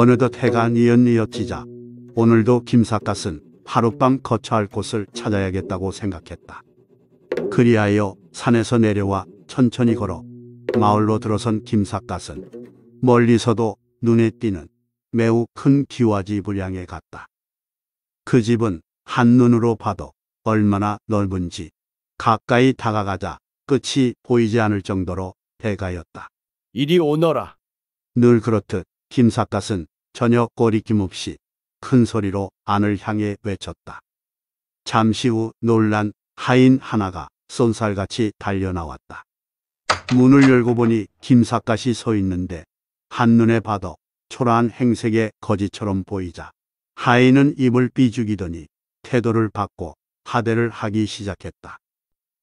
어느덧 해가 니연니어지자 오늘도 김사갓은 하룻밤 거처할 곳을 찾아야겠다고 생각했다. 그리하여 산에서 내려와 천천히 걸어 마을로 들어선 김사갓은 멀리서도 눈에 띄는 매우 큰기와지불향에 갔다. 그 집은 한눈으로 봐도 얼마나 넓은지 가까이 다가가자 끝이 보이지 않을 정도로 대가였다. 이리 오너라. 늘 그렇듯 김삿갓은 전혀 꼬리낌 없이 큰 소리로 안을 향해 외쳤다. 잠시 후 놀란 하인 하나가 쏜살같이 달려나왔다. 문을 열고 보니 김삿갓이 서 있는데 한눈에 봐도 초라한 행색의 거지처럼 보이자 하인은 입을 삐죽이더니 태도를 받고 하대를 하기 시작했다.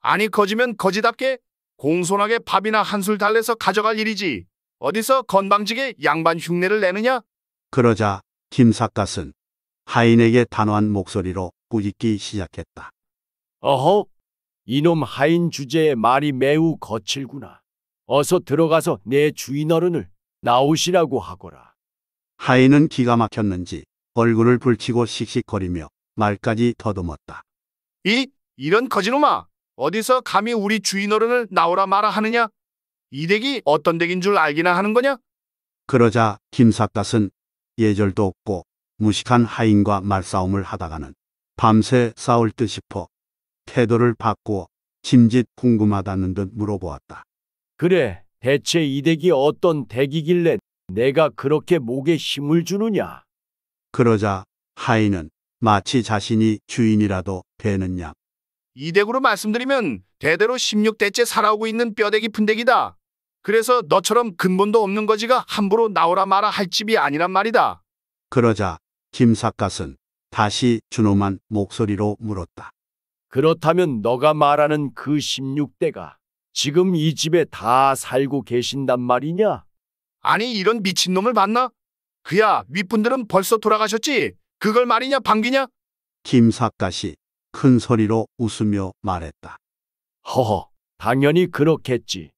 아니 거지면 거지답게 공손하게 밥이나 한술 달래서 가져갈 일이지. 어디서 건방지게 양반 흉내를 내느냐? 그러자 김삿갓은 하인에게 단호한 목소리로 꾸짖기 시작했다. 어허, 이놈 하인 주제의 말이 매우 거칠구나. 어서 들어가서 내 주인 어른을 나오시라고 하거라. 하인은 기가 막혔는지 얼굴을 불치고 씩씩거리며 말까지 더듬었다. 이 이런 거지놈아, 어디서 감히 우리 주인 어른을 나오라 마라 하느냐? 이 댁이 어떤 댁인 줄 알기나 하는 거냐? 그러자 김삿갓은 예절도 없고 무식한 하인과 말싸움을 하다가는 밤새 싸울 듯 싶어 태도를 바꾸어 짐짓 궁금하다는 듯 물어보았다. 그래, 대체 이 댁이 어떤 댁이길래 내가 그렇게 목에 힘을 주느냐? 그러자 하인은 마치 자신이 주인이라도 되느냐이 댁으로 말씀드리면 대대로 16대째 살아오고 있는 뼈대 깊은 댁이다. 그래서 너처럼 근본도 없는 거지가 함부로 나오라 마라 할 집이 아니란 말이다. 그러자 김삿갓은 다시 준엄한 목소리로 물었다. 그렇다면 너가 말하는 그 16대가 지금 이 집에 다 살고 계신단 말이냐? 아니 이런 미친놈을 봤나? 그야 윗분들은 벌써 돌아가셨지? 그걸 말이냐 반기냐? 김삿갓이 큰 소리로 웃으며 말했다. 허허 당연히 그렇겠지.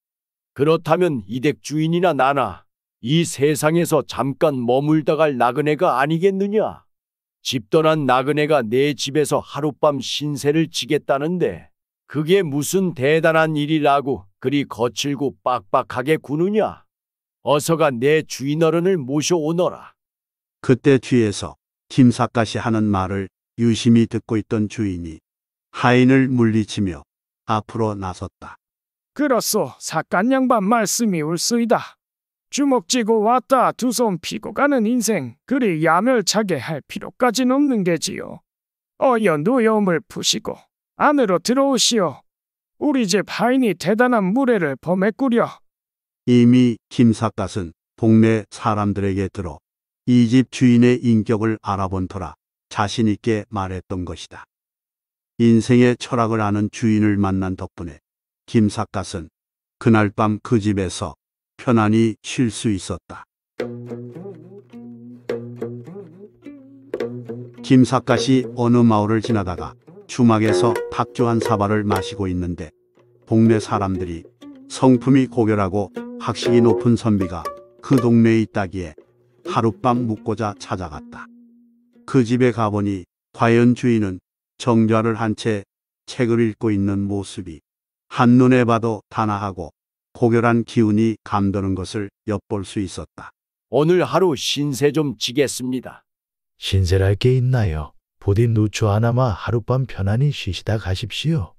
그렇다면 이 댁 주인이나 나나 이 세상에서 잠깐 머물다 갈 나그네가 아니겠느냐? 집 떠난 나그네가 내 집에서 하룻밤 신세를 지겠다는데 그게 무슨 대단한 일이라고 그리 거칠고 빡빡하게 구느냐? 어서가 내 주인 어른을 모셔오너라. 그때 뒤에서 김사까이 하는 말을 유심히 듣고 있던 주인이 하인을 물리치며 앞으로 나섰다. 그렇소 사깐 양반 말씀이 옳수이다. 주먹쥐고 왔다 두 손 피고 가는 인생 그리 야멸차게 할 필요까진 없는 게지요. 어여 노여움을 푸시고 안으로 들어오시오. 우리 집 하인이 대단한 무례를 범했구려. 이미 김삿갓은 동네 사람들에게 들어 이 집 주인의 인격을 알아본 터라 자신 있게 말했던 것이다. 인생의 철학을 아는 주인을 만난 덕분에 김삿갓은 그날 밤 그 집에서 편안히 쉴 수 있었다. 김삿갓이 어느 마을을 지나다가 주막에서 탁조한 사발을 마시고 있는데 동네 사람들이 성품이 고결하고 학식이 높은 선비가 그 동네에 있다기에 하룻밤 묵고자 찾아갔다. 그 집에 가보니 과연 주인은 정좌를 한 채 책을 읽고 있는 모습이 한눈에 봐도 단아하고 고결한 기운이 감도는 것을 엿볼 수 있었다. 오늘 하루 신세 좀 지겠습니다. 신세랄 게 있나요? 보디 누추 하나마 하룻밤 편안히 쉬시다 가십시오.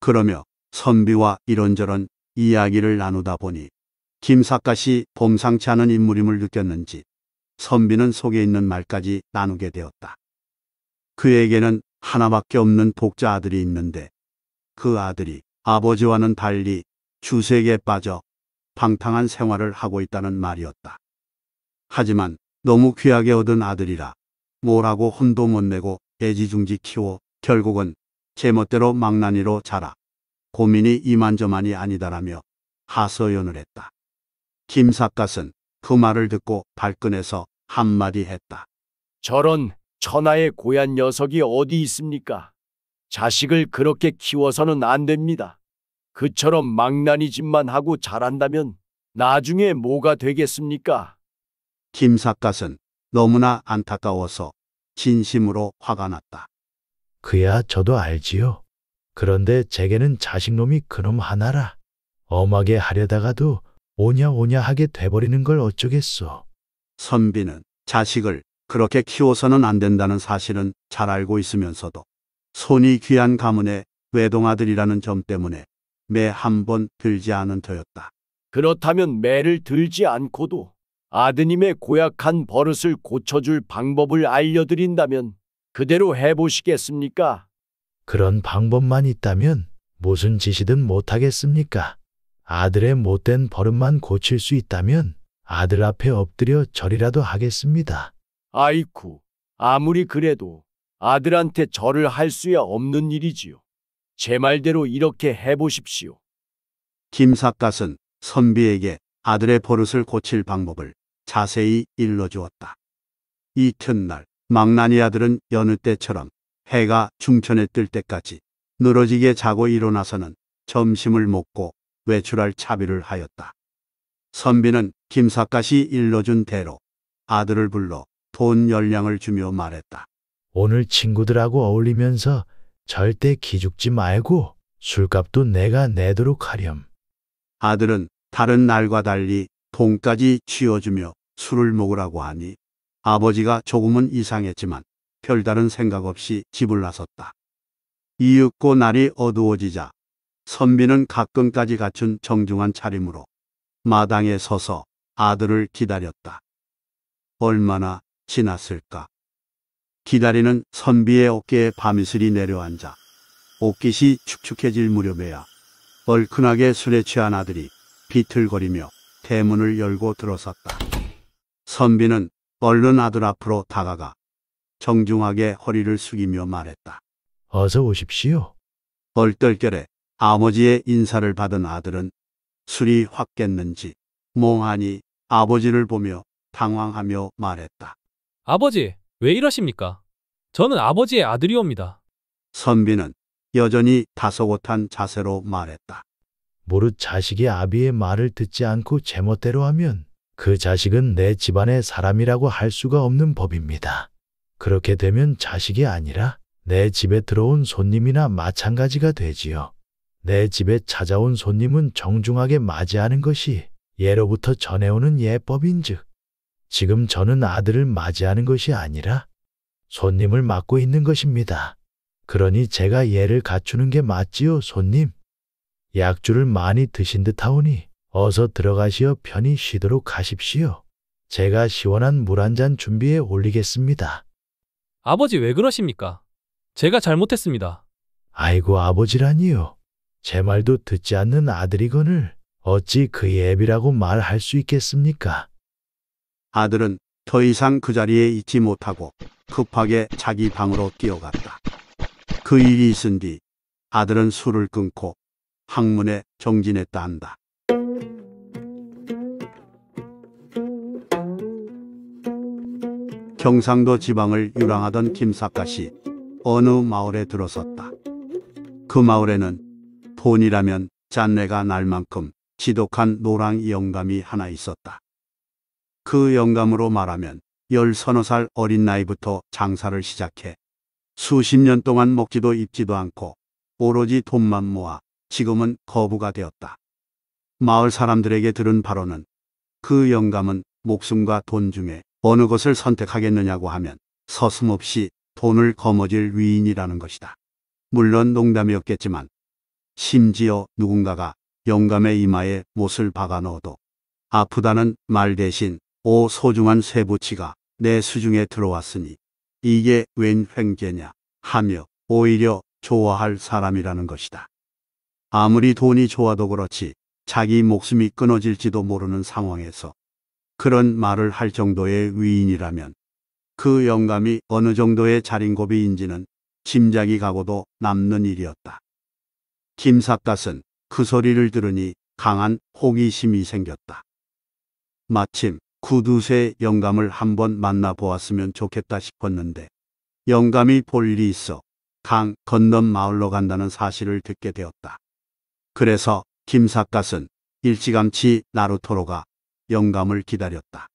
그러며 선비와 이런저런 이야기를 나누다 보니 김삿갓이 봄상치 않은 인물임을 느꼈는지 선비는 속에 있는 말까지 나누게 되었다. 그에게는 하나밖에 없는 독자 아들이 있는데 그 아들이 아버지와는 달리 주색에 빠져 방탕한 생활을 하고 있다는 말이었다. 하지만 너무 귀하게 얻은 아들이라 뭐라고 혼도 못 내고 애지중지 키워 결국은 제멋대로 망나니로 자라 고민이 이만저만이 아니다라며 하소연을 했다. 김삿갓은 그 말을 듣고 발끈해서 한마디 했다. 저런 천하의 고얀 녀석이 어디 있습니까? 자식을 그렇게 키워서는 안 됩니다. 그처럼 망나니 짓만 하고 자란다면 나중에 뭐가 되겠습니까? 김삿갓은 너무나 안타까워서 진심으로 화가 났다. 그야 저도 알지요. 그런데 제게는 자식놈이 그놈 하나라. 엄하게 하려다가도 오냐오냐 하게 돼버리는 걸 어쩌겠소. 선비는 자식을 그렇게 키워서는 안 된다는 사실은 잘 알고 있으면서도 손이 귀한 가문의 외동아들이라는 점 때문에 매 한 번 들지 않은 터였다. 그렇다면 매를 들지 않고도 아드님의 고약한 버릇을 고쳐줄 방법을 알려드린다면 그대로 해보시겠습니까? 그런 방법만 있다면 무슨 짓이든 못하겠습니까? 아들의 못된 버릇만 고칠 수 있다면 아들 앞에 엎드려 절이라도 하겠습니다. 아이쿠, 아무리 그래도 아들한테 절을 할 수야 없는 일이지요. 제 말대로 이렇게 해보십시오. 김삿갓은 선비에게 아들의 버릇을 고칠 방법을 자세히 일러주었다. 이튿날 망나니 아들은 여느 때처럼 해가 중천에 뜰 때까지 늘어지게 자고 일어나서는 점심을 먹고 외출할 차비를 하였다. 선비는 김삿갓이 일러준 대로 아들을 불러 돈 열량을 주며 말했다. 오늘 친구들하고 어울리면서 절대 기죽지 말고 술값도 내가 내도록 하렴. 아들은 다른 날과 달리 돈까지 쥐어주며 술을 먹으라고 하니 아버지가 조금은 이상했지만 별다른 생각 없이 집을 나섰다. 이윽고 날이 어두워지자 선비는 가끔까지 갖춘 정중한 차림으로 마당에 서서 아들을 기다렸다. 얼마나 지났을까? 기다리는 선비의 어깨에 밤슬이 내려앉아 옷깃이 축축해질 무렵에야 얼큰하게 술에 취한 아들이 비틀거리며 대문을 열고 들어섰다. 선비는 얼른 아들 앞으로 다가가 정중하게 허리를 숙이며 말했다. 어서 오십시오. 얼떨결에 아버지의 인사를 받은 아들은 술이 확 깼는지 몽하니 아버지를 보며 당황하며 말했다. 아버지, 왜 이러십니까? 저는 아버지의 아들이옵니다. 선비는 여전히 다소곳한 자세로 말했다. 무릇 자식이 아비의 말을 듣지 않고 제멋대로 하면 그 자식은 내 집안의 사람이라고 할 수가 없는 법입니다. 그렇게 되면 자식이 아니라 내 집에 들어온 손님이나 마찬가지가 되지요. 내 집에 찾아온 손님은 정중하게 맞이하는 것이 예로부터 전해오는 예법인즉 지금 저는 아들을 맞이하는 것이 아니라 손님을 맡고 있는 것입니다. 그러니 제가 예를 갖추는 게 맞지요, 손님. 약주를 많이 드신 듯 하오니 어서 들어가시어 편히 쉬도록 하십시오. 제가 시원한 물 한 잔 준비해 올리겠습니다. 아버지 왜 그러십니까? 제가 잘못했습니다. 아이고 아버지라니요. 제 말도 듣지 않는 아들이거늘 어찌 그예비라고 말할 수 있겠습니까? 아들은 더 이상 그 자리에 있지 못하고 급하게 자기 방으로 뛰어갔다. 그 일이 있은 뒤 아들은 술을 끊고 학문에 정진했다 한다. 경상도 지방을 유랑하던 김사카 씨 어느 마을에 들어섰다. 그 마을에는 돈이라면 잔내가 날 만큼 지독한 노랑 영감이 하나 있었다. 그 영감으로 말하면 열 서너 살 어린 나이부터 장사를 시작해 수십 년 동안 먹지도 입지도 않고 오로지 돈만 모아 지금은 거부가 되었다. 마을 사람들에게 들은 바로는 그 영감은 목숨과 돈 중에 어느 것을 선택하겠느냐고 하면 서슴없이 돈을 거머쥘 위인이라는 것이다. 물론 농담이었겠지만 심지어 누군가가 영감의 이마에 못을 박아 넣어도 아프다는 말 대신 오 소중한 세부치가 내 수중에 들어왔으니 이게 웬 횡재냐 하며 오히려 좋아할 사람이라는 것이다. 아무리 돈이 좋아도 그렇지 자기 목숨이 끊어질지도 모르는 상황에서 그런 말을 할 정도의 위인이라면 그 영감이 어느 정도의 자린고비인지는 짐작이 가고도 남는 일이었다. 김삿갓은 그 소리를 들으니 강한 호기심이 생겼다. 마침 구두쇠 영감을 한번 만나보았으면 좋겠다 싶었는데 영감이 볼 일이 있어 강 건넌 마을로 간다는 사실을 듣게 되었다. 그래서 김삿갓은 일찌감치 나루토로가 영감을 기다렸다.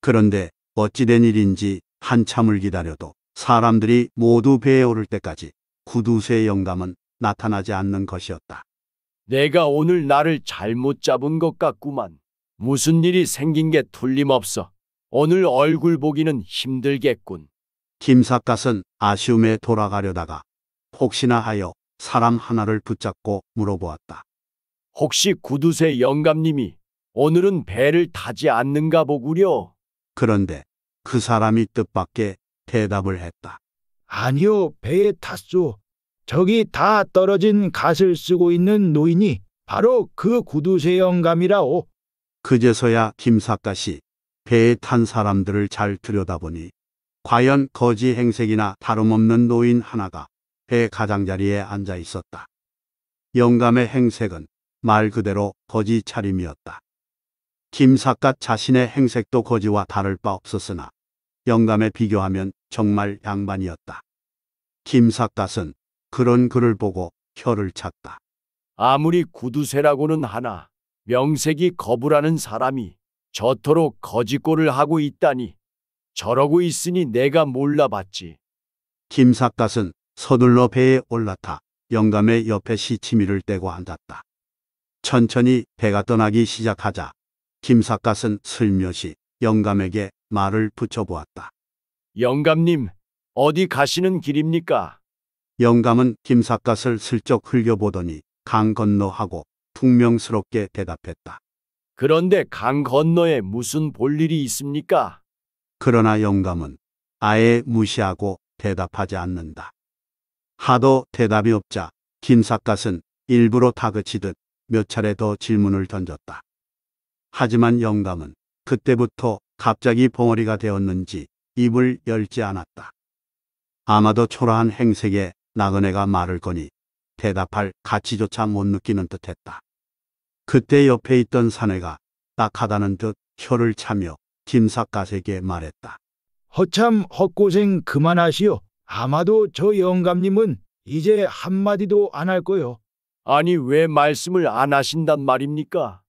그런데 어찌된 일인지 한참을 기다려도 사람들이 모두 배에 오를 때까지 구두쇠 영감은 나타나지 않는 것이었다. 내가 오늘 나를 잘못 잡은 것 같구만. 무슨 일이 생긴 게 틀림없어. 오늘 얼굴 보기는 힘들겠군. 김삿갓은 아쉬움에 돌아가려다가 혹시나 하여 사람 하나를 붙잡고 물어보았다. 혹시 구두쇠 영감님이 오늘은 배를 타지 않는가 보구려. 그런데 그 사람이 뜻밖의 대답을 했다. 아니요, 배에 탔소. 저기 다 떨어진 갓을 쓰고 있는 노인이 바로 그 구두쇠 영감이라오. 그제서야 김사까시 배에 탄 사람들을 잘 들여다보니 과연 거지 행색이나 다름없는 노인 하나가 배 가장자리에 앉아 있었다. 영감의 행색은 말 그대로 거지 차림이었다. 김사갓 자신의 행색도 거지와 다를 바 없었으나 영감에 비교하면 정말 양반이었다. 김사갓은 그런 글을 보고 혀를 찼다. 아무리 구두쇠라고는 하나 명색이 거부라는 사람이 저토록 거짓골을 하고 있다니 저러고 있으니 내가 몰라봤지. 김삿갓은 서둘러 배에 올라타 영감의 옆에 시치미를 떼고 앉았다. 천천히 배가 떠나기 시작하자 김삿갓은 슬며시 영감에게 말을 붙여보았다. 영감님, 어디 가시는 길입니까? 영감은 김삿갓을 슬쩍 흘려보더니 강 건너하고 퉁명스럽게 대답했다. 그런데 강 건너에 무슨 볼일이 있습니까? 그러나 영감은 아예 무시하고 대답하지 않는다. 하도 대답이 없자 김삿갓은 일부러 다그치듯 몇 차례 더 질문을 던졌다. 하지만 영감은 그때부터 갑자기 벙어리가 되었는지 입을 열지 않았다. 아마도 초라한 행색에 나그네가 말을 거니 대답할 가치조차 못 느끼는 듯했다. 그때 옆에 있던 사내가 딱하다는 듯 혀를 차며 김삿갓에게 말했다. 허참 헛고생 그만하시오. 아마도 저 영감님은 이제 한마디도 안 할 거요. 아니 왜 말씀을 안 하신단 말입니까?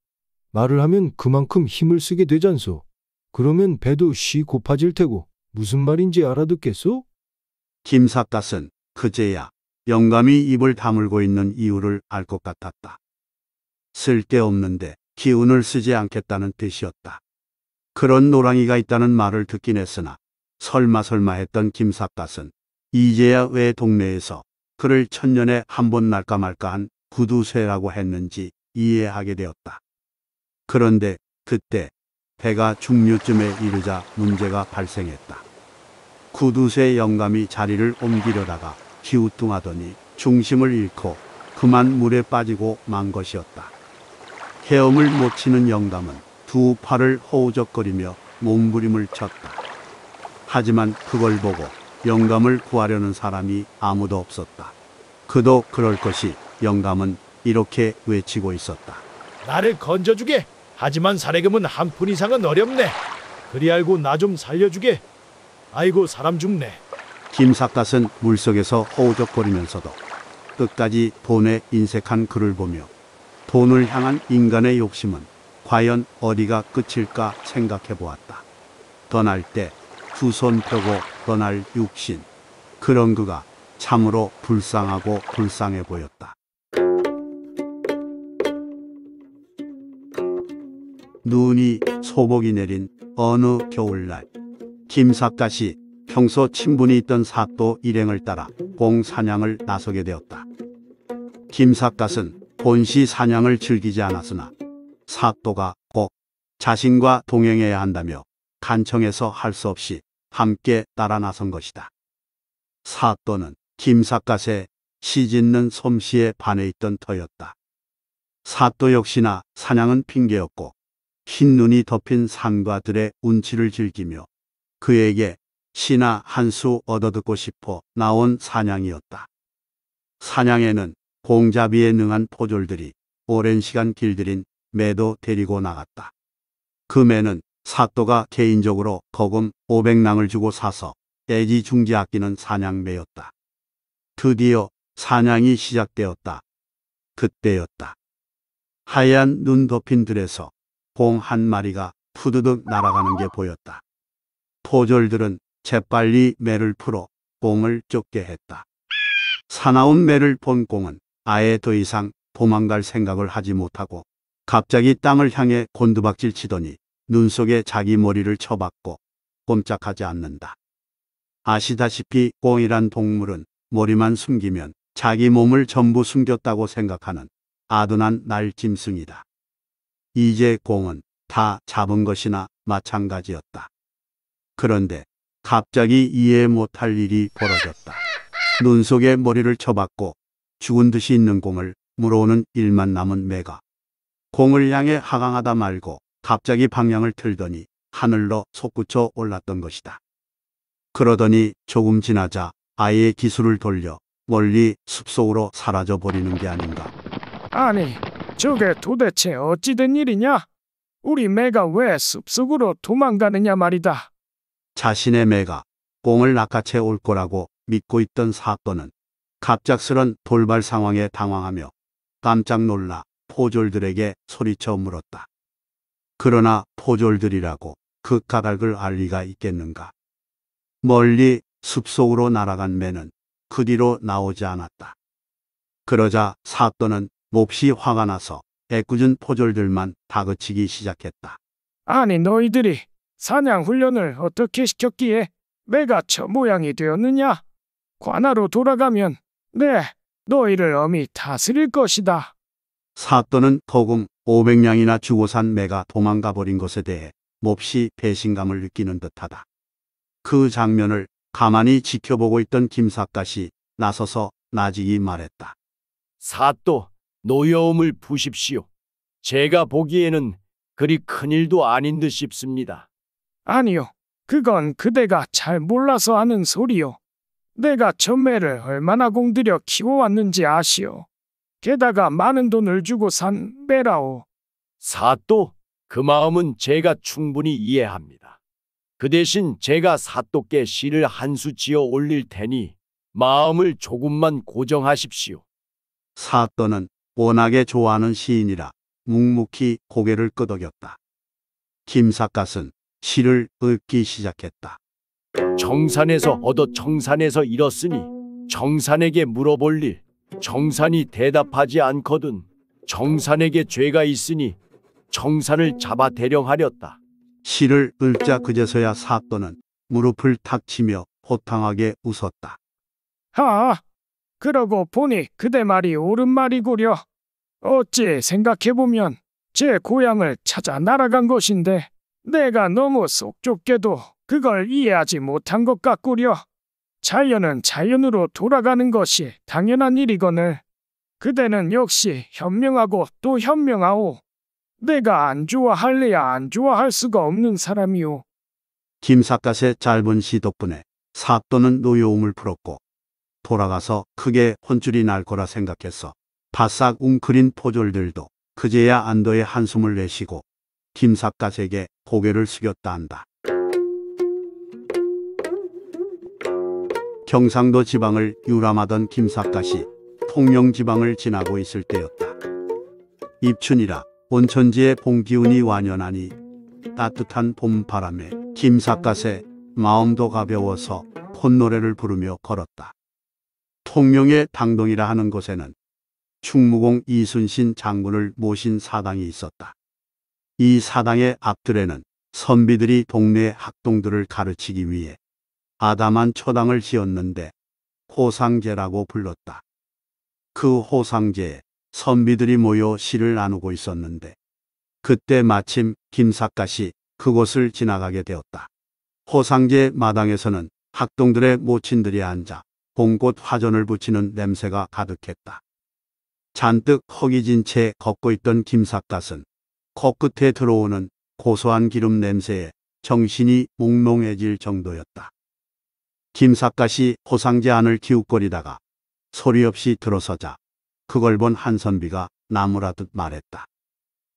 말을 하면 그만큼 힘을 쓰게 되잖소. 그러면 배도 쉬 고파질 테고 무슨 말인지 알아듣겠소? 김삿갓은 그제야 영감이 입을 다물고 있는 이유를 알 것 같았다. 쓸데없는데 기운을 쓰지 않겠다는 뜻이었다. 그런 노랑이가 있다는 말을 듣긴 했으나 설마설마 했던 김삿갓은 이제야 왜 동네에서 그를 천년에 한 번 날까 말까 한 구두쇠라고 했는지 이해하게 되었다. 그런데 그때 배가 중류쯤에 이르자 문제가 발생했다. 구두쇠 영감이 자리를 옮기려다가 기우뚱하더니 중심을 잃고 그만 물에 빠지고 만 것이었다. 헤엄을 못 치는 영감은 두 팔을 허우적거리며 몸부림을 쳤다. 하지만 그걸 보고 영감을 구하려는 사람이 아무도 없었다. 그도 그럴 것이 영감은 이렇게 외치고 있었다. 나를 건져주게. 하지만 사례금은 한 푼 이상은 어렵네. 그리 알고 나 좀 살려주게. 아이고 사람 죽네. 김삿갓은 물속에서 허우적거리면서도 끝까지 돈에 인색한 그를 보며 돈을 향한 인간의 욕심은 과연 어디가 끝일까 생각해 보았다. 떠날 때 두 손 펴고 떠날 육신. 그런 그가 참으로 불쌍하고 불쌍해 보였다. 눈이 소복이 내린 어느 겨울날 김삿갓이 평소 친분이 있던 삿도 일행을 따라 공사냥을 나서게 되었다. 김삿갓은 본시 사냥을 즐기지 않았으나 사또가 꼭 자신과 동행해야 한다며 간청해서 할 수 없이 함께 따라 나선 것이다. 사또는 김삿갓의 시짓는 솜씨에 반해 있던 터였다. 사또 역시나 사냥은 핑계였고 흰눈이 덮인 산과 들의 운치를 즐기며 그에게 시나 한 수 얻어듣고 싶어 나온 사냥이었다. 사냥에는 공자비에 능한 포졸들이 오랜 시간 길들인 매도 데리고 나갔다. 그 매는 사또가 개인적으로 거금 500낭을 주고 사서 애지중지 아끼는 사냥매였다. 드디어 사냥이 시작되었다. 그때였다. 하얀 눈 덮인 들에서 봉 한 마리가 푸드득 날아가는 게 보였다. 포졸들은 재빨리 매를 풀어 공을 쫓게 했다. 사나운 매를 본 공은 아예 더 이상 도망갈 생각을 하지 못하고 갑자기 땅을 향해 곤두박질 치더니 눈 속에 자기 머리를 쳐박고 꼼짝하지 않는다. 아시다시피 꽁이란 동물은 머리만 숨기면 자기 몸을 전부 숨겼다고 생각하는 아둔한 날짐승이다. 이제 꽁은다 잡은 것이나 마찬가지였다. 그런데 갑자기 이해 못할 일이 벌어졌다. 눈 속에 머리를 쳐박고 죽은 듯이 있는 공을 물어오는 일만 남은 매가 공을 향해 하강하다 말고 갑자기 방향을 틀더니 하늘로 솟구쳐 올랐던 것이다. 그러더니 조금 지나자 아이의 기술을 돌려 멀리 숲속으로 사라져 버리는 게 아닌가. 아니, 저게 도대체 어찌된 일이냐? 우리 매가 왜 숲속으로 도망가느냐 말이다. 자신의 매가 공을 낚아채 올 거라고 믿고 있던 사건은 갑작스런 돌발 상황에 당황하며 깜짝 놀라 포졸들에게 소리쳐 물었다. 그러나 포졸들이라고 그 까닭을 알 리가 있겠는가. 멀리 숲속으로 날아간 매는 그 뒤로 나오지 않았다. 그러자 사또는 몹시 화가 나서 애꿎은 포졸들만 다그치기 시작했다. 아니 너희들이 사냥 훈련을 어떻게 시켰기에 매가 저 모양이 되었느냐? 관아로 돌아가면 네, 너희를 어미 다스릴 것이다. 사또는 토금 500냥이나 주고 산 매가 도망가 버린 것에 대해 몹시 배신감을 느끼는 듯하다. 그 장면을 가만히 지켜보고 있던 김삿갓이 나서서 나지기 말했다. 사또, 노여움을 부십시오. 제가 보기에는 그리 큰일도 아닌 듯 싶습니다. 아니요, 그건 그대가 잘 몰라서 하는 소리요. 내가 전매를 얼마나 공들여 키워왔는지 아시오. 게다가 많은 돈을 주고 산메라오 사또, 그 마음은 제가 충분히 이해합니다. 그 대신 제가 사또께 시를 한 수 지어 올릴 테니 마음을 조금만 고정하십시오. 사또는 워낙에 좋아하는 시인이라 묵묵히 고개를 끄덕였다. 김삿갓은 시를 읊기 시작했다. 정산에서 얻어 정산에서 잃었으니 정산에게 물어볼 일 정산이 대답하지 않거든 정산에게 죄가 있으니 정산을 잡아 대령하렸다. 시를 을자 그제서야 사또는 무릎을 탁 치며 호탕하게 웃었다. 하, 그러고 보니 그대 말이 옳은 말이구려. 어찌 생각해보면 제 고향을 찾아 날아간 것인데 내가 너무 속 좁게도 그걸 이해하지 못한 것 같구려. 자연은 자연으로 돌아가는 것이 당연한 일이거늘. 그대는 역시 현명하고 또 현명하오. 내가 안 좋아할래야 안 좋아할 수가 없는 사람이오. 김삿갓의 짧은 시 덕분에 사또는 노여움을 풀었고 돌아가서 크게 혼쭐이 날 거라 생각했어 바싹 웅크린 포졸들도 그제야 안도의 한숨을 내쉬고 김삿갓에게 고개를 숙였다 한다. 경상도 지방을 유람하던 김삿갓이 통영 지방을 지나고 있을 때였다. 입춘이라 온천지의 봄기운이 완연하니 따뜻한 봄바람에 김삿갓의 마음도 가벼워서 콧노래를 부르며 걸었다. 통영의 당동이라 하는 곳에는 충무공 이순신 장군을 모신 사당이 있었다. 이 사당의 앞뜰에는 선비들이 동네 학동들을 가르치기 위해 아담한 초당을 지었는데 호상제라고 불렀다. 그 호상제에 선비들이 모여 시를 나누고 있었는데 그때 마침 김삿갓이 그곳을 지나가게 되었다. 호상제 마당에서는 학동들의 모친들이 앉아 봄꽃 화전을 붙이는 냄새가 가득했다. 잔뜩 허기진 채 걷고 있던 김삿갓은 코끝에 들어오는 고소한 기름 냄새에 정신이 몽롱해질 정도였다. 김삿갓이 호상제안을 기웃거리다가 소리 없이 들어서자 그걸 본 한선비가 나무라듯 말했다.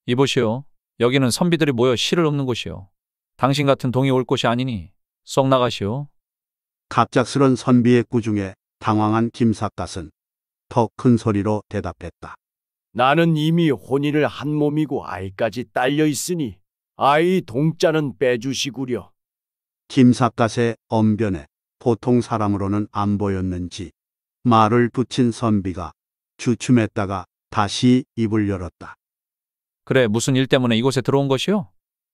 이보시오. 여기는 선비들이 모여 실을 엎는 곳이오 당신 같은 동이 올 곳이 아니니 썩 나가시오. 갑작스런 선비의 꾸중에 당황한 김삿갓은 더 큰 소리로 대답했다. 나는 이미 혼인을 한 몸이고 아이까지 딸려 있으니 아이 동자는 빼주시구려. 김삿갓의 언변에 보통 사람으로는 안 보였는지 말을 붙인 선비가 주춤했다가 다시 입을 열었다. 그래, 무슨 일 때문에 이곳에 들어온 것이오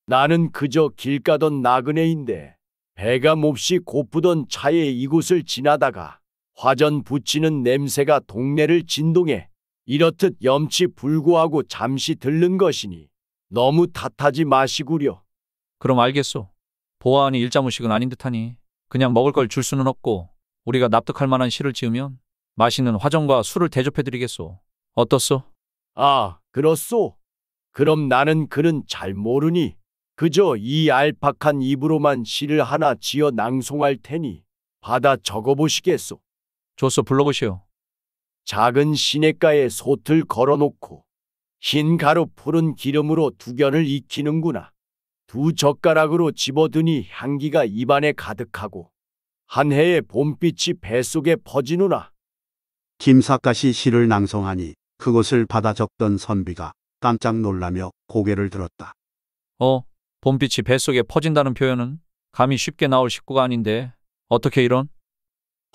나는 그저 길 가던 나그네인데 배가 몹시 고프던 차에 이곳을 지나다가 화전 붙이는 냄새가 동네를 진동해 이렇듯 염치 불구하고 잠시 들른 것이니 너무 탓하지 마시구려. 그럼 알겠소. 보아하니 일자무식은 아닌 듯하니 그냥 먹을 걸 줄 수는 없고 우리가 납득할 만한 시를 지으면 맛있는 화정과 술을 대접해드리겠소. 어떻소? 아, 그렇소. 그럼 나는 그는 잘 모르니 그저 이 알팍한 입으로만 시를 하나 지어 낭송할 테니 받아 적어보시겠소. 좋소 불러보시오. 작은 시냇가에 솥을 걸어놓고 흰 가루 푸른 기름으로 두견을 익히는구나. 두 젓가락으로 집어드니 향기가 입안에 가득하고 한 해의 봄빛이 뱃속에 퍼지누나. 김사까이 시를 낭송하니 그것을 받아 적던 선비가 깜짝 놀라며 고개를 들었다. 어, 봄빛이 뱃속에 퍼진다는 표현은 감히 쉽게 나올 식구가 아닌데 어떻게 이런?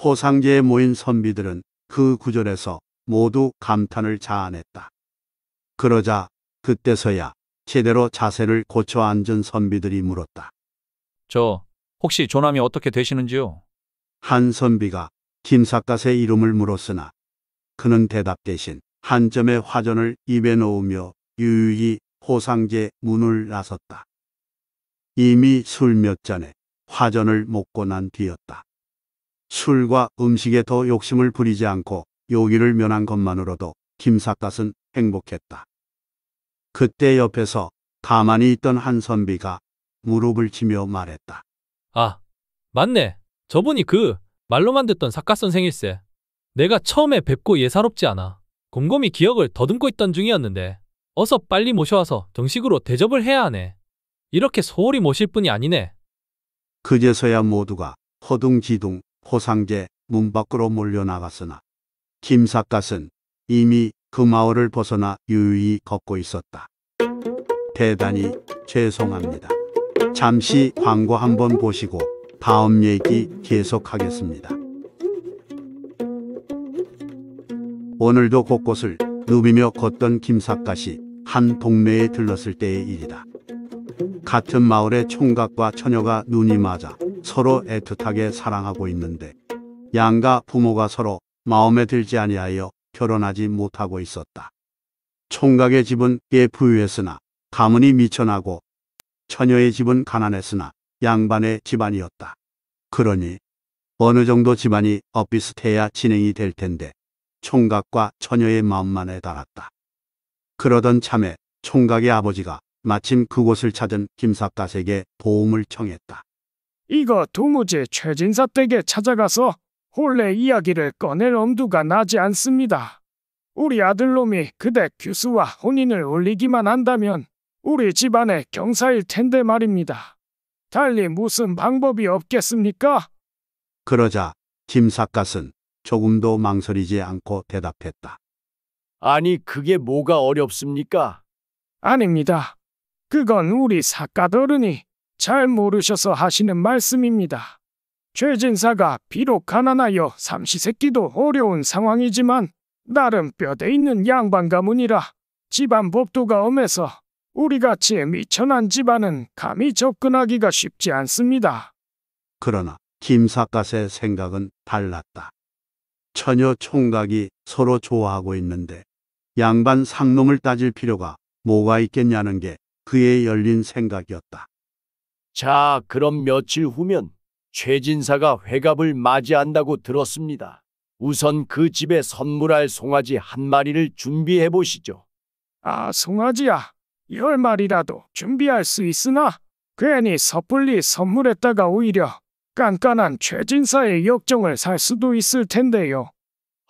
호상제에 모인 선비들은 그 구절에서 모두 감탄을 자아냈다. 그러자 그때서야 제대로 자세를 고쳐 앉은 선비들이 물었다. 저 혹시 조남이 어떻게 되시는지요? 한 선비가 김삿갓의 이름을 물었으나 그는 대답 대신 한 점의 화전을 입에 넣으며 유유히 호상제 문을 나섰다. 이미 술 몇 잔에 화전을 먹고 난 뒤였다. 술과 음식에 더 욕심을 부리지 않고 요기를 면한 것만으로도 김삿갓은 행복했다. 그때 옆에서 가만히 있던 한 선비가 무릎을 치며 말했다. 아, 맞네. 저분이 그 말로만 듣던 사카 선생일세. 내가 처음에 뵙고 예사롭지 않아. 곰곰이 기억을 더듬고 있던 중이었는데 어서 빨리 모셔와서 정식으로 대접을 해야 하네. 이렇게 소홀히 모실 분이 아니네. 그제서야 모두가 허둥지둥 호상제 문 밖으로 몰려나갔으나 김삿갓은 이미 그 마을을 벗어나 유유히 걷고 있었다. 대단히 죄송합니다. 잠시 광고 한번 보시고 다음 얘기 계속하겠습니다. 오늘도 곳곳을 누비며 걷던 김삿갓이 한 동네에 들렀을 때의 일이다. 같은 마을의 총각과 처녀가 눈이 맞아 서로 애틋하게 사랑하고 있는데 양가 부모가 서로 마음에 들지 아니하여 결혼하지 못하고 있었다. 총각의 집은 꽤 부유했으나 가문이 미천하고 처녀의 집은 가난했으나 양반의 집안이었다. 그러니 어느 정도 집안이 엇비슷해야 진행이 될 텐데 총각과 처녀의 마음만에 달았다. 그러던 참에 총각의 아버지가 마침 그곳을 찾은 김삽닷에게 도움을 청했다. 이거 도무지 최진사 댁에 찾아가서 홀래 이야기를 꺼낼 엄두가 나지 않습니다. 우리 아들놈이 그대 교수와 혼인을 올리기만 한다면 우리 집안의 경사일 텐데 말입니다. 달리 무슨 방법이 없겠습니까? 그러자 김삿갓은 조금도 망설이지 않고 대답했다. 아니 그게 뭐가 어렵습니까? 아닙니다. 그건 우리 삿갓 어른이 잘 모르셔서 하시는 말씀입니다. 최진사가 비록 가난하여 삼시세끼도 어려운 상황이지만 나름 뼈대 있는 양반 가문이라 집안 법도가 엄해서 우리같이 미천한 집안은 감히 접근하기가 쉽지 않습니다. 그러나 김사갓의 생각은 달랐다. 처녀 총각이 서로 좋아하고 있는데 양반 상놈을 따질 필요가 뭐가 있겠냐는 게 그의 열린 생각이었다. 자, 그럼 며칠 후면 최진사가 회갑을 맞이한다고 들었습니다. 우선 그 집에 선물할 송아지 한 마리를 준비해 보시죠. 아, 송아지야. 열 마리라도 준비할 수 있으나 괜히 섣불리 선물했다가 오히려 깐깐한 최진사의 역정을 살 수도 있을 텐데요.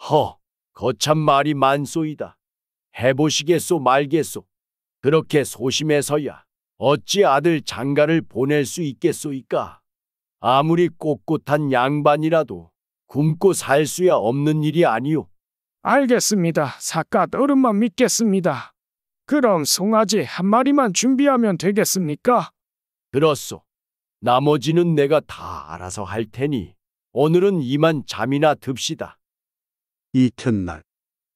허, 거참 말이 많소이다. 해보시겠소 말겠소. 그렇게 소심해서야 어찌 아들 장가를 보낼 수 있겠소이까? 아무리 꼿꼿한 양반이라도 굶고 살 수야 없는 일이 아니오. 알겠습니다. 사갓 어른만 믿겠습니다. 그럼 송아지 한 마리만 준비하면 되겠습니까? 들었소. 나머지는 내가 다 알아서 할 테니 오늘은 이만 잠이나 듭시다. 이튿날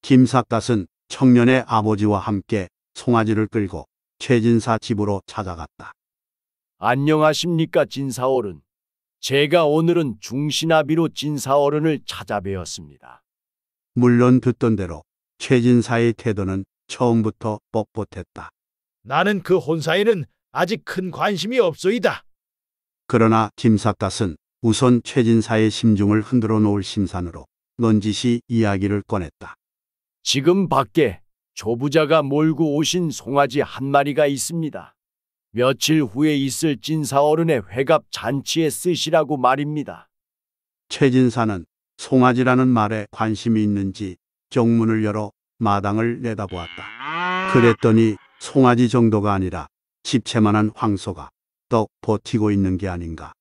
김사갓은 청년의 아버지와 함께 송아지를 끌고 최진사 집으로 찾아갔다. 안녕하십니까 진사어른. 제가 오늘은 중신아비로 진사어른을 찾아뵈었습니다. 물론 듣던 대로 최진사의 태도는 처음부터 뻣뻣했다. 나는 그 혼사에는 아직 큰 관심이 없소이다. 그러나 김사갓은 우선 최진사의 심중을 흔들어 놓을 심산으로 넌지시 이야기를 꺼냈다. 지금 밖에 조부자가 몰고 오신 송아지 한 마리가 있습니다. 며칠 후에 있을 진사어른의 회갑 잔치에 쓰시라고 말입니다. 최진사는 송아지라는 말에 관심이 있는지 정문을 열어 마당을 내다보았다. 그랬더니 송아지 정도가 아니라 집채만한 황소가 떡 버티고 있는 게 아닌가.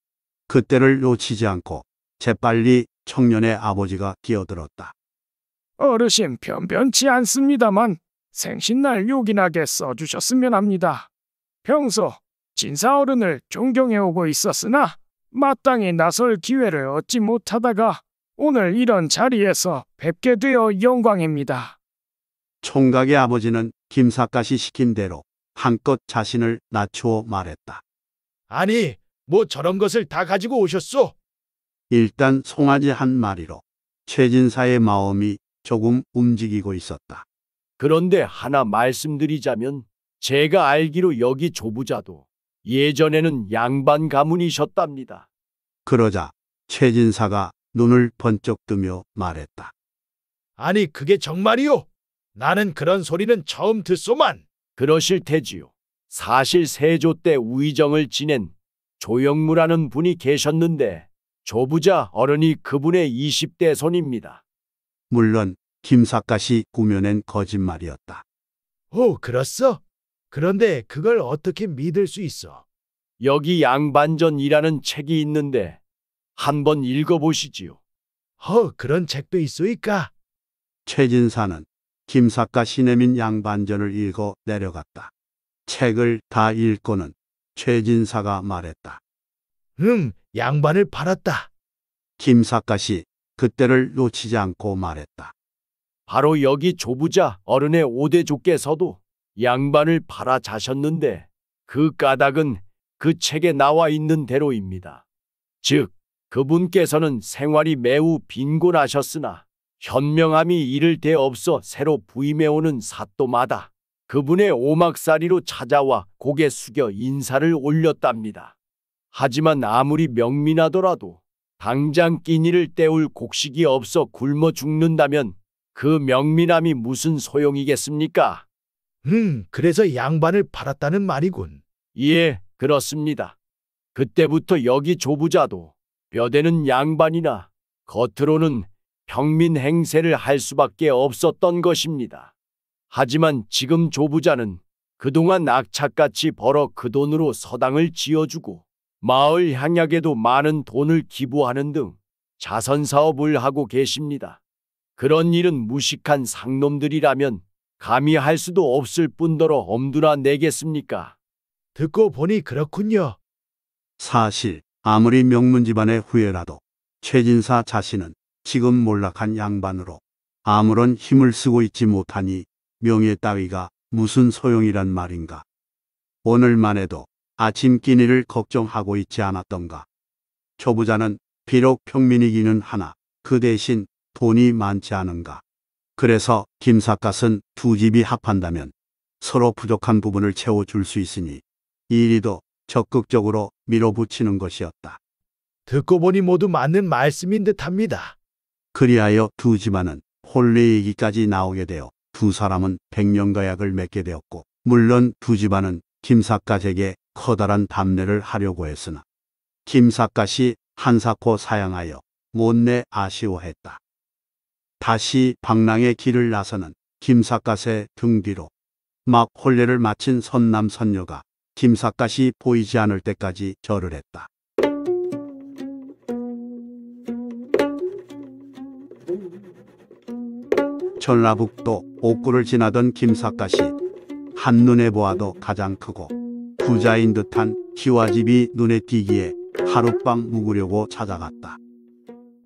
그때를 놓치지 않고 재빨리 청년의 아버지가 끼어들었다. 어르신 변변치 않습니다만 생신날 요긴하게 써주셨으면 합니다. 평소 진사 어른을 존경해오고 있었으나 마땅히 나설 기회를 얻지 못하다가 오늘 이런 자리에서 뵙게 되어 영광입니다. 총각의 아버지는 김사까시 시킨 대로 한껏 자신을 낮추어 말했다. 아니, 뭐 저런 것을 다 가지고 오셨소? 일단 송아지 한 마리로 최진사의 마음이 조금 움직이고 있었다. 그런데 하나 말씀드리자면 제가 알기로 여기 조부자도 예전에는 양반 가문이셨답니다. 그러자 최진사가 눈을 번쩍 뜨며 말했다. 아니 그게 정말이요? 나는 그런 소리는 처음 듣소만. 그러실 테지요. 사실 세조 때 우의정을 지낸 조영무라는 분이 계셨는데 조부자 어른이 그분의 20대 손입니다. 물론 김삿갓이 꾸며낸 거짓말이었다. 오, 그렇소? 그런데 그걸 어떻게 믿을 수 있어? 여기 양반전이라는 책이 있는데 한 번 읽어보시지요. 허, 그런 책도 있소이까? 최진사는 김사과 시내민 양반전을 읽어 내려갔다. 책을 다 읽고는 최진사가 말했다. 음, 양반을 팔았다. 김사과 씨, 그때를 놓치지 않고 말했다. 바로 여기 조부자 어른의 오대조께서도 양반을 팔아 자셨는데 그 까닭은 그 책에 나와 있는 대로입니다. 즉 그분께서는 생활이 매우 빈곤하셨으나 현명함이 이를 데 없어 새로 부임해오는 사또마다 그분의 오막살이로 찾아와 고개 숙여 인사를 올렸답니다. 하지만 아무리 명민하더라도 당장 끼니를 때울 곡식이 없어 굶어 죽는다면 그 명민함이 무슨 소용이겠습니까? 음, 그래서 양반을 팔았다는 말이군. 예, 그렇습니다. 그때부터 여기 조부자도 뼈대는 양반이나 겉으로는 평민 행세를 할 수밖에 없었던 것입니다. 하지만 지금 조부자는 그동안 악착같이 벌어 그 돈으로 서당을 지어주고 마을 향약에도 많은 돈을 기부하는 등 자선 사업을 하고 계십니다. 그런 일은 무식한 상놈들이라면 감히 할 수도 없을 뿐더러 엄두나 내겠습니까? 듣고 보니 그렇군요. 사실 아무리 명문 집안의 후예라도 최진사 자신은 지금 몰락한 양반으로 아무런 힘을 쓰고 있지 못하니 명예 따위가 무슨 소용이란 말인가. 오늘만 해도 아침 끼니를 걱정하고 있지 않았던가. 초보자는 비록 평민이기는 하나 그 대신 돈이 많지 않은가. 그래서 김삿갓은 두 집이 합한다면 서로 부족한 부분을 채워줄 수 있으니 이리도 적극적으로 밀어붙이는 것이었다. 듣고 보니 모두 맞는 말씀인 듯합니다. 그리하여 두 집안은 홀리 얘기까지 나오게 되어 두 사람은 백년가약을 맺게 되었고 물론 두 집안은 김삿갓에게 커다란 담례를 하려고 했으나 김삿갓이 한사코 사양하여 못내 아쉬워했다. 다시 방랑의 길을 나서는 김삿갓의 등 뒤로 막 혼례를 마친 선남 선녀가 김삿갓이 보이지 않을 때까지 절을 했다. 전라북도 옥구를 지나던 김삿갓이 한눈에 보아도 가장 크고 부자인 듯한 시와집이 눈에 띄기에 하룻밤 묵으려고 찾아갔다.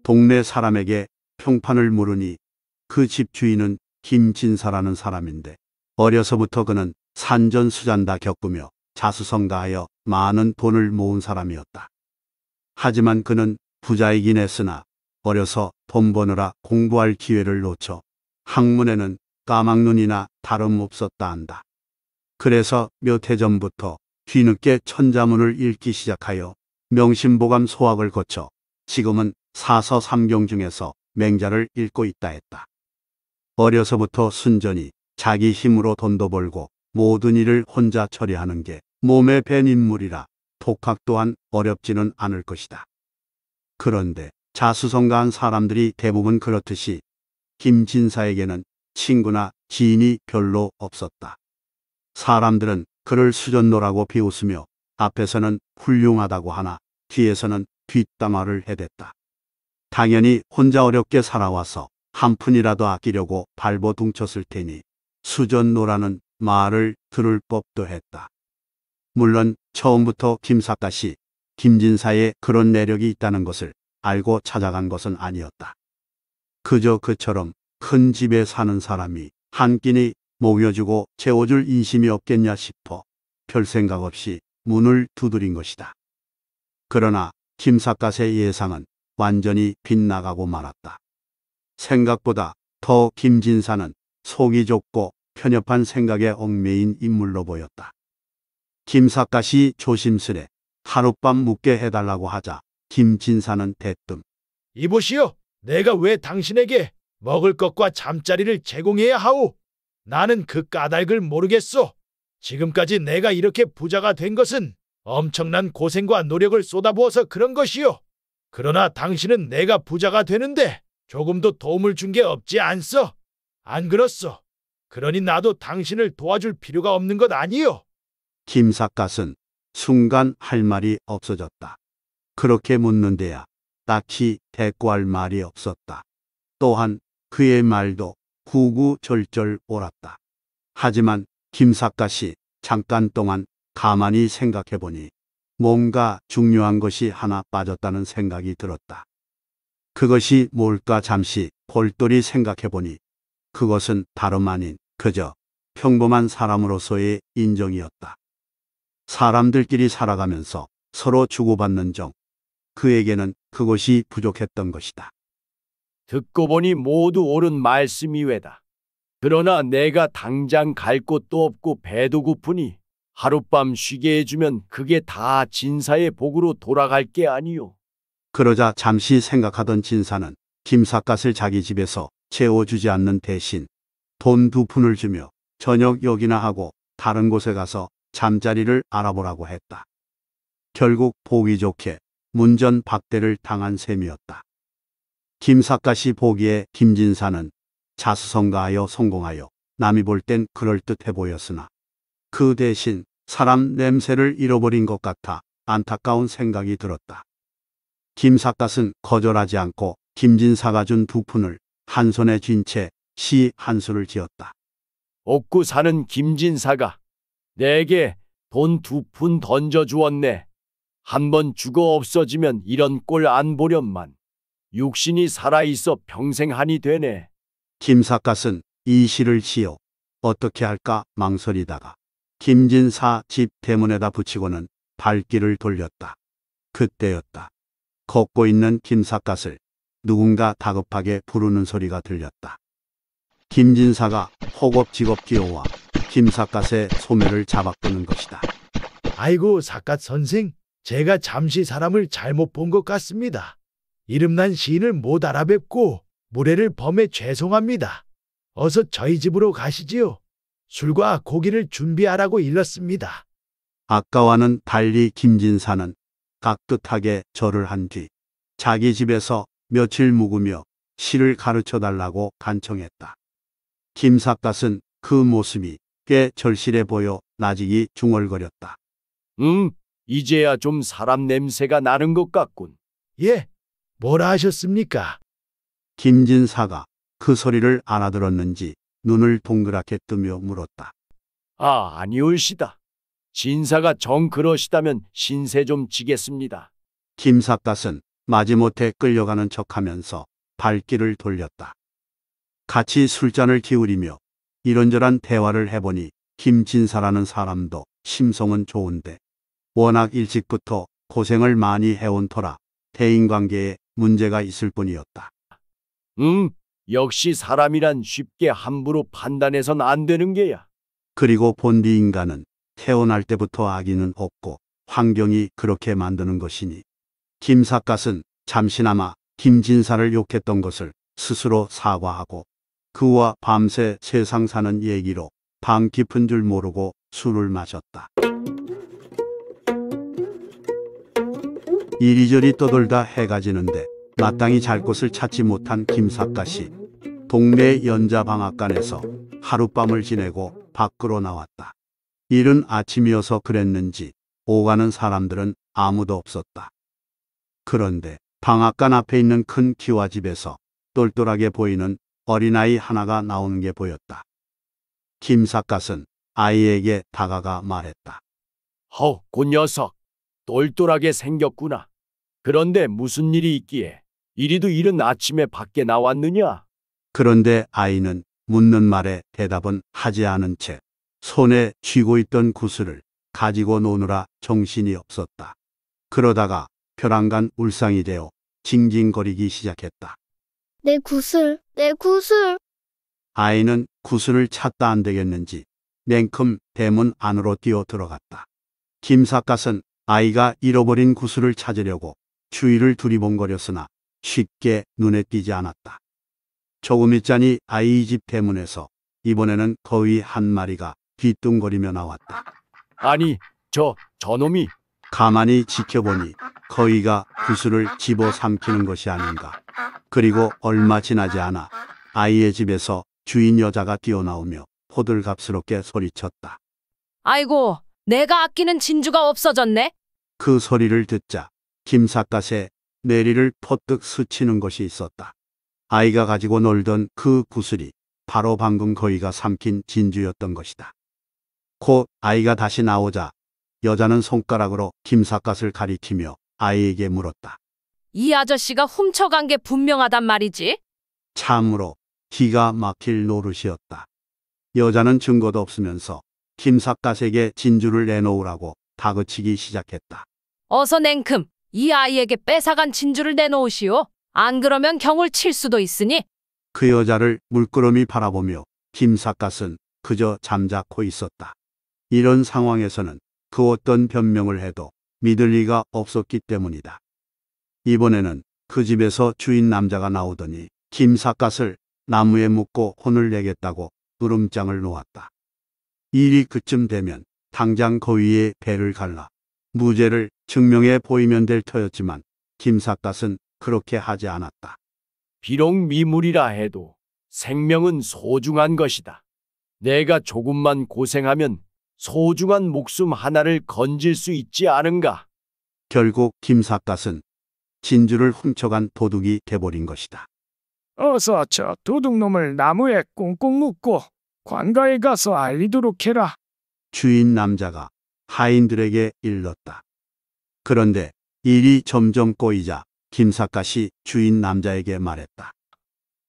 동네 사람에게 평판을 물으니 그 집 주인은 김진사라는 사람인데 어려서부터 그는 산전수잔다 겪으며 자수성가하여 많은 돈을 모은 사람이었다. 하지만 그는 부자이긴 했으나 어려서 돈 버느라 공부할 기회를 놓쳐 학문에는 까막눈이나 다름없었다 한다. 그래서 몇 해 전부터 뒤늦게 천자문을 읽기 시작하여 명심보감 소학을 거쳐 지금은 사서 삼경 중에서 맹자를 읽고 있다 했다. 어려서부터 순전히 자기 힘으로 돈도 벌고 모든 일을 혼자 처리하는 게 몸에 밴 인물이라 독학 또한 어렵지는 않을 것이다. 그런데 자수성가한 사람들이 대부분 그렇듯이 김진사에게는 친구나 지인이 별로 없었다. 사람들은 그를 수전노라고 비웃으며 앞에서는 훌륭하다고 하나 뒤에서는 뒷담화를 해댔다. 당연히 혼자 어렵게 살아와서 한 푼이라도 아끼려고 발버 둥쳤을 테니 수전노라는 말을 들을 법도 했다. 물론 처음부터 김사갓이김진사에 그런 매력이 있다는 것을 알고 찾아간 것은 아니었다. 그저 그처럼 큰 집에 사는 사람이 한 끼니 먹여주고 재워줄 인심이 없겠냐 싶어 별 생각 없이 문을 두드린 것이다. 그러나 김사갓의 예상은 완전히 빗나가고 말았다. 생각보다 더 김진사는 속이 좁고 편협한 생각에 얽매인 인물로 보였다. 김사갓이 조심스레 하룻밤 묵게 해달라고 하자 김진사는 대뜸 이보시오 내가 왜 당신에게 먹을 것과 잠자리를 제공해야 하오 나는 그 까닭을 모르겠소 지금까지 내가 이렇게 부자가 된 것은 엄청난 고생과 노력을 쏟아부어서 그런 것이오 그러나 당신은 내가 부자가 되는데 조금도 도움을 준 게 없지 않소? 안 그렇소? 그러니 나도 당신을 도와줄 필요가 없는 것 아니요. 김삿갓은 순간 할 말이 없어졌다. 그렇게 묻는데야 딱히 대꾸할 말이 없었다. 또한 그의 말도 구구절절 옳았다. 하지만 김삿갓이 잠깐 동안 가만히 생각해보니 뭔가 중요한 것이 하나 빠졌다는 생각이 들었다. 그것이 뭘까 잠시 골똘히 생각해보니 그것은 다름 아닌 그저 평범한 사람으로서의 인정이었다. 사람들끼리 살아가면서 서로 주고받는 정, 그에게는 그것이 부족했던 것이다. 듣고 보니 모두 옳은 말씀이외다. 그러나 내가 당장 갈 곳도 없고 배도 고프니 하룻밤 쉬게 해주면 그게 다 진사의 복으로 돌아갈 게아니오 그러자 잠시 생각하던 진사는 김삿갓을 자기 집에서 채워주지 않는 대신 돈 두 푼을 주며 저녁 여기나 하고 다른 곳에 가서 잠자리를 알아보라고 했다. 결국 보기 좋게 문전 박대를 당한 셈이었다. 김삿갓이 보기에 김진사는 자수성가하여 성공하여 남이 볼 땐 그럴듯해 보였으나 그 대신 사람 냄새를 잃어버린 것 같아 안타까운 생각이 들었다. 김삿갓은 거절하지 않고 김진사가 준 두 푼을 한 손에 쥔 채 시 한 수를 지었다. 옥구 사는 김진사가 내게 돈 두 푼 던져 주었네. 한번 죽어 없어지면 이런 꼴 안 보련만. 육신이 살아있어 평생 한이 되네. 김삿갓은 이 시를 지어 어떻게 할까 망설이다가 김진사 집 대문에다 붙이고는 발길을 돌렸다. 그때였다. 걷고 있는 김삿갓을 누군가 다급하게 부르는 소리가 들렸다. 김진사가 허겁지겁 기어와 김삿갓의 소매를 잡아끄는 것이다. 아이고 사갓 선생, 제가 잠시 사람을 잘못 본 것 같습니다. 이름난 시인을 못 알아뵙고 무례를 범해 죄송합니다. 어서 저희 집으로 가시지요. 술과 고기를 준비하라고 일렀습니다. 아까와는 달리 김진사는 깍듯하게 절을 한 뒤 자기 집에서 며칠 묵으며 시를 가르쳐 달라고 간청했다. 김삿갓은 그 모습이 꽤 절실해 보여 나직이 중얼거렸다. 응, 이제야 좀 사람 냄새가 나는 것 같군. 예, 뭐라 하셨습니까? 김진사가 그 소리를 알아들었는지 눈을 동그랗게 뜨며 물었다. 아, 아니올시다. 진사가정 그러시다면 신세 좀 지겠습니다. 김삿갓은 마지못해 끌려가는 척하면서 발길을 돌렸다. 같이 술잔을 기울이며 이런저런 대화를 해보니 김진사라는 사람도 심성은 좋은데 워낙 일찍부터 고생을 많이 해온 터라 대인관계에 문제가 있을 뿐이었다. 응, 역시 사람이란 쉽게 함부로 판단해선 안 되는 게야. 그리고 본디 인간은 태어날 때부터 아기는 없고 환경이 그렇게 만드는 것이니 김삿갓은 잠시나마 김진사를 욕했던 것을 스스로 사과하고 그와 밤새 세상 사는 얘기로 밤 깊은 줄 모르고 술을 마셨다. 이리저리 떠돌다 해가 지는데 마땅히 잘 곳을 찾지 못한 김사가씨 동네 연자방앗간에서 하룻밤을 지내고 밖으로 나왔다. 이른 아침이어서 그랬는지 오가는 사람들은 아무도 없었다. 그런데 방앗간 앞에 있는 큰 기와집에서 똘똘하게 보이는 어린아이 하나가 나오는 게 보였다. 김삿갓은 아이에게 다가가 말했다. 허, 그 녀석, 똘똘하게 생겼구나. 그런데 무슨 일이 있기에? 이리도 이른 아침에 밖에 나왔느냐? 그런데 아이는 묻는 말에 대답은 하지 않은 채 손에 쥐고 있던 구슬을 가지고 노느라 정신이 없었다. 그러다가 벼랑간 울상이 되어 징징거리기 시작했다. 내 구슬, 내 구슬. 아이는 구슬을 찾다 안 되겠는지 냉큼 대문 안으로 뛰어 들어갔다. 김삿갓은 아이가 잃어버린 구슬을 찾으려고 주위를 두리번거렸으나 쉽게 눈에 띄지 않았다. 조금 있자니 아이 집 대문에서 이번에는 거위 한 마리가 뒤뚱거리며 나왔다. 아니, 저, 저놈이 가만히 지켜보니 거위가 구슬을 집어삼키는 것이 아닌가. 그리고 얼마 지나지 않아 아이의 집에서 주인 여자가 뛰어나오며 호들갑스럽게 소리쳤다. 아이고, 내가 아끼는 진주가 없어졌네. 그 소리를 듣자 김삿갓의 메리를 퍼뜩 스치는 것이 있었다. 아이가 가지고 놀던 그 구슬이 바로 방금 거위가 삼킨 진주였던 것이다. 곧 아이가 다시 나오자 여자는 손가락으로 김삿갓을 가리키며 아이에게 물었다. 이 아저씨가 훔쳐간 게 분명하단 말이지? 참으로 기가 막힐 노릇이었다. 여자는 증거도 없으면서 김삿갓에게 진주를 내놓으라고 다그치기 시작했다. 어서 냉큼 이 아이에게 뺏어간 진주를 내놓으시오. 안 그러면 경을 칠 수도 있으니 그 여자를 물끄러미 바라보며 김삿갓은 그저 잠자코 있었다. 이런 상황에서는 그 어떤 변명을 해도 믿을 리가 없었기 때문이다. 이번에는 그 집에서 주인 남자가 나오더니 김삿갓을 나무에 묶고 혼을 내겠다고 으름장을 놓았다. 일이 그쯤 되면 당장 거위의 배를 갈라 무죄를 증명해 보이면 될 터였지만 김삿갓은 그렇게 하지 않았다. 비록 미물이라 해도 생명은 소중한 것이다. 내가 조금만 고생하면 소중한 목숨 하나를 건질 수 있지 않은가. 결국 김삿갓은 진주를 훔쳐간 도둑이 돼버린 것이다. 어서 저 도둑놈을 나무에 꽁꽁 묶고 관가에 가서 알리도록 해라. 주인 남자가 하인들에게 일렀다. 그런데 일이 점점 꼬이자 김사갓이 주인 남자에게 말했다.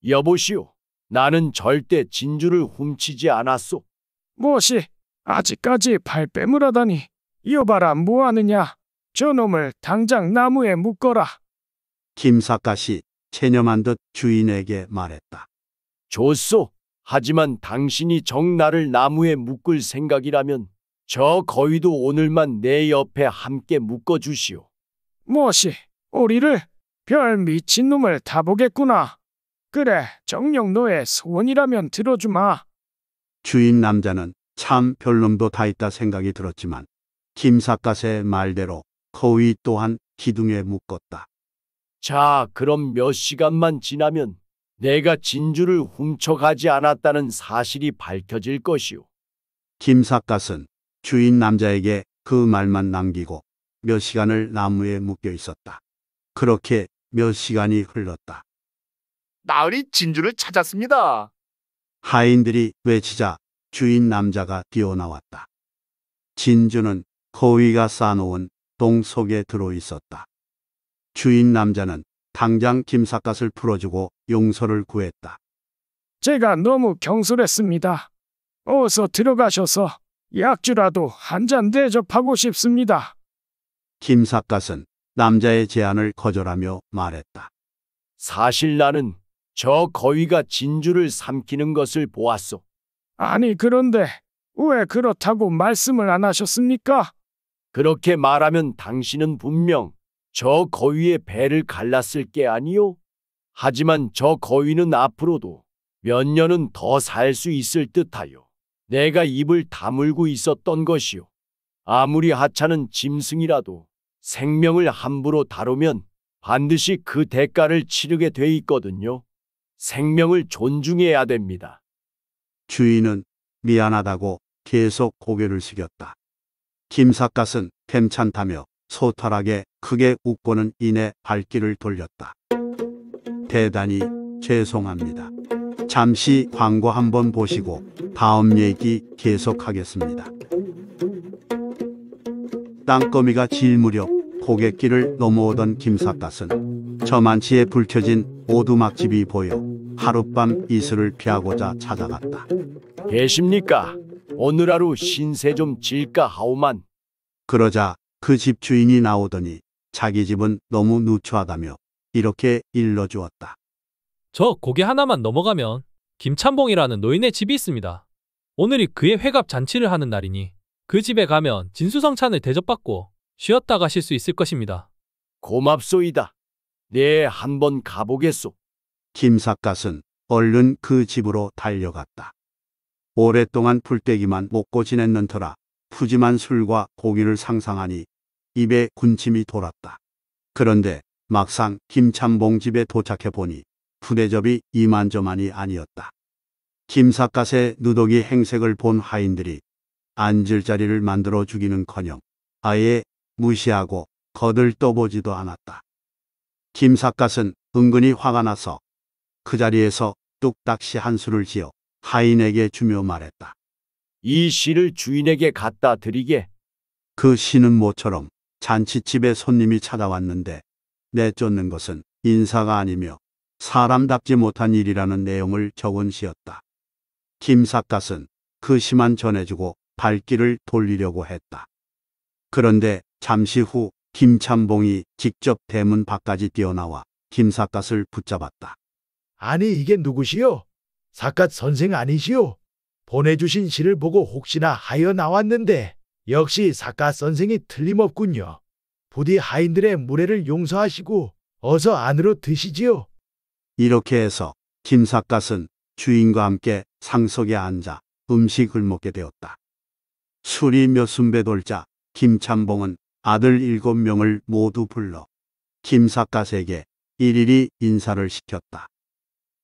여보시오, 나는 절대 진주를 훔치지 않았소. 무엇이 아직까지 발뺌을 하다니 이어봐라 뭐하느냐 저놈을 당장 나무에 묶어라. 김사갓이 체념한 듯 주인에게 말했다. 좋소. 하지만 당신이 정 나를 나무에 묶을 생각이라면 저 거위도 오늘만 내 옆에 함께 묶어주시오. 무엇이 우리를 별 미친놈을 다 보겠구나. 그래 정녕 너의 소원이라면 들어주마. 주인 남자는 참 별놈도 다 있다 생각이 들었지만 김삿갓의 말대로 거위 또한 기둥에 묶었다. 자 그럼 몇 시간만 지나면 내가 진주를 훔쳐가지 않았다는 사실이 밝혀질 것이오. 김삿갓은 주인 남자에게 그 말만 남기고 몇 시간을 나무에 묶여 있었다. 그렇게 몇 시간이 흘렀다. 나으리 진주를 찾았습니다. 하인들이 외치자 주인 남자가 뛰어나왔다. 진주는 거위가 쌓아놓은 동 속에 들어 있었다. 주인 남자는 당장 김삿갓을 풀어주고 용서를 구했다. 제가 너무 경솔했습니다. 어서 들어가셔서 약주라도 한 잔 대접하고 싶습니다. 김삿갓은 남자의 제안을 거절하며 말했다. 사실 나는 저 거위가 진주를 삼키는 것을 보았소. 아니 그런데 왜 그렇다고 말씀을 안 하셨습니까? 그렇게 말하면 당신은 분명 저 거위의 배를 갈랐을 게아니오 하지만 저 거위는 앞으로도 몇 년은 더 살 수 있을 듯하요. 내가 입을 다물고 있었던 것이요. 아무리 하찮은 짐승이라도 생명을 함부로 다루면 반드시 그 대가를 치르게 돼 있거든요. 생명을 존중해야 됩니다. 주인은 미안하다고 계속 고개를 숙였다. 김삿갓은 괜찮다며 소탈하게 크게 웃고는 이내 발길을 돌렸다. 대단히 죄송합니다. 잠시 광고 한번 보시고 다음 얘기 계속하겠습니다. 땅거미가 질 무렵 고객길을 넘어오던 김삿갓은 저만치에 불켜진 오두막집이 보여 하룻밤 이슬을 피하고자 찾아갔다. 계십니까? 오늘 하루 신세 좀 질까 하오만. 그러자 그 집 주인이 나오더니 자기 집은 너무 누추하다며 이렇게 일러주었다. 저 고개 하나만 넘어가면 김찬봉이라는 노인의 집이 있습니다. 오늘이 그의 회갑 잔치를 하는 날이니 그 집에 가면 진수성찬을 대접받고 쉬었다 가실 수 있을 것입니다. 고맙소이다. 네, 한 번 가보겠소. 김삿갓은 얼른 그 집으로 달려갔다. 오랫동안 풀떼기만 먹고 지냈는 터라 푸짐한 술과 고기를 상상하니 입에 군침이 돌았다. 그런데 막상 김찬봉 집에 도착해 보니 후대접이 이만저만이 아니었다. 김삿갓의 누더기 행색을 본 하인들이 앉을 자리를 만들어 죽이는커녕 아예 무시하고 거들떠보지도 않았다. 김삿갓은 은근히 화가 나서 그 자리에서 뚝딱시 한 수를 지어 하인에게 주며 말했다. 이 시를 주인에게 갖다 드리게. 그 시는 모처럼 잔치집에 손님이 찾아왔는데 내쫓는 것은 인사가 아니며 사람답지 못한 일이라는 내용을 적은 시였다. 김삿갓은 그 시만 전해주고 발길을 돌리려고 했다. 그런데 잠시 후 김참봉이 직접 대문 밖까지 뛰어나와 김삿갓을 붙잡았다. 아니 이게 누구시오 사갓 선생 아니시오 보내주신 시를 보고 혹시나 하여 나왔는데 역시 사갓 선생이 틀림없군요. 부디 하인들의 무례를 용서하시고 어서 안으로 드시지요. 이렇게 해서 김삿갓은 주인과 함께 상석에 앉아 음식을 먹게 되었다. 술이 몇 순배 돌자 김찬봉은 아들 일곱 명을 모두 불러 김삿갓에게 일일이 인사를 시켰다.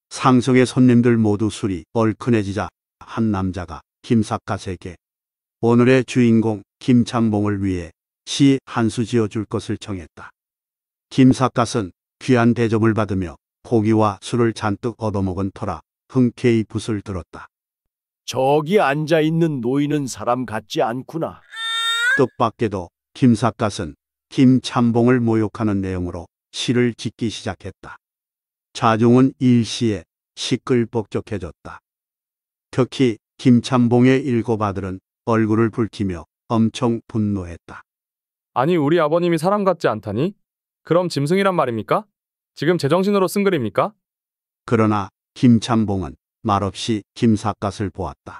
상석의 손님들 모두 술이 얼큰해지자 한 남자가 김삿갓에게 오늘의 주인공 김창봉을 위해 시 한 수 지어줄 것을 청했다. 김삿갓은 귀한 대접을 받으며 포기와 술을 잔뜩 얻어먹은 터라 흔쾌히 붓을 들었다. 저기 앉아있는 노인은 사람 같지 않구나. 뜻밖에도 김삿갓은 김참봉을 모욕하는 내용으로 시를 짓기 시작했다. 좌종은 일시에 시끌벅적해졌다. 특히 김참봉의 일곱 아들은 얼굴을 붉히며 엄청 분노했다. 아니 우리 아버님이 사람 같지 않다니? 그럼 짐승이란 말입니까? 지금 제정신으로 쓴 글입니까? 그러나 김참봉은 말없이 김삿갓을 보았다.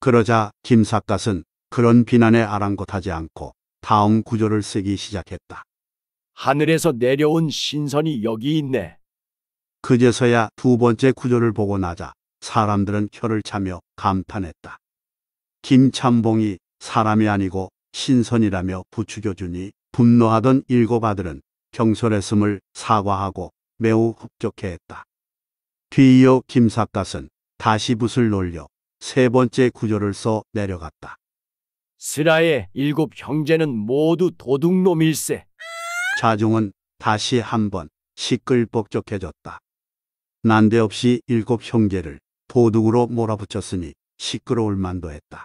그러자 김삿갓은 그런 비난에 아랑곳하지 않고 다음 구조를 쓰기 시작했다. 하늘에서 내려온 신선이 여기 있네. 그제서야 두 번째 구조를 보고 나자 사람들은 혀를 차며 감탄했다. 김참봉이 사람이 아니고 신선이라며 부추겨주니 분노하던 일곱 아들은 경솔했음을 사과하고 매우 흡족해했다. 뒤이어 김삿갓은 다시 붓을 놀려 세 번째 구절을 써 내려갔다. 스라의 일곱 형제는 모두 도둑놈일세. 자종은 다시 한 번 시끌벅적해졌다. 난데없이 일곱 형제를 도둑으로 몰아붙였으니 시끄러울 만도 했다.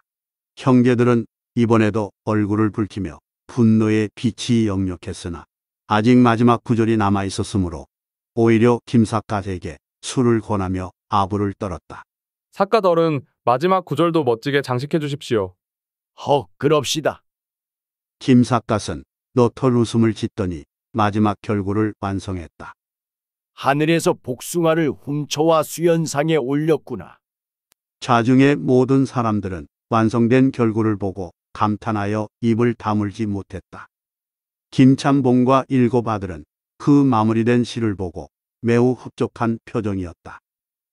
형제들은 이번에도 얼굴을 붉히며 분노의 빛이 역력했으나 아직 마지막 구절이 남아 있었으므로 오히려 김삿갓에게 술을 권하며 아부를 떨었다. 삿갓얼은 마지막 구절도 멋지게 장식해 주십시오. 헉, 그럽시다. 김삿갓은 너털 웃음을 짓더니 마지막 결구를 완성했다. 하늘에서 복숭아를 훔쳐와 수연상에 올렸구나. 좌중의 모든 사람들은 완성된 결구를 보고 감탄하여 입을 다물지 못했다. 김참봉과 일곱 아들은 그 마무리된 시를 보고 매우 흡족한 표정이었다.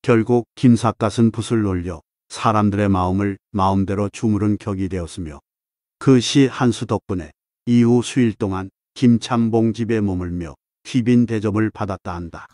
결국 김삿갓은 붓을 놀려 사람들의 마음을 마음대로 주무른 격이 되었으며 그 시 한수 덕분에 이후 수일 동안 김찬봉 집에 머물며 귀빈 대접을 받았다 한다.